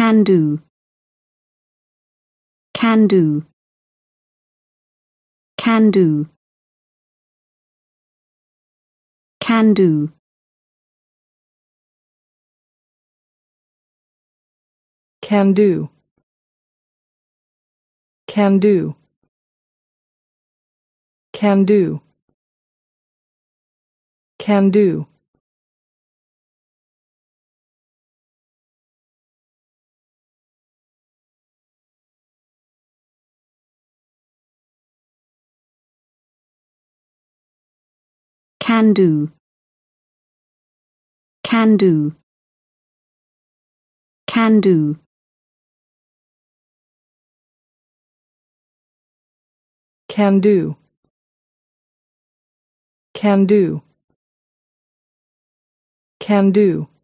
Can do. Can do. Can do. Can do. Can do. Can do. Can do. Can do. Can do. Can do. Can do. Can do. Can do. Can do.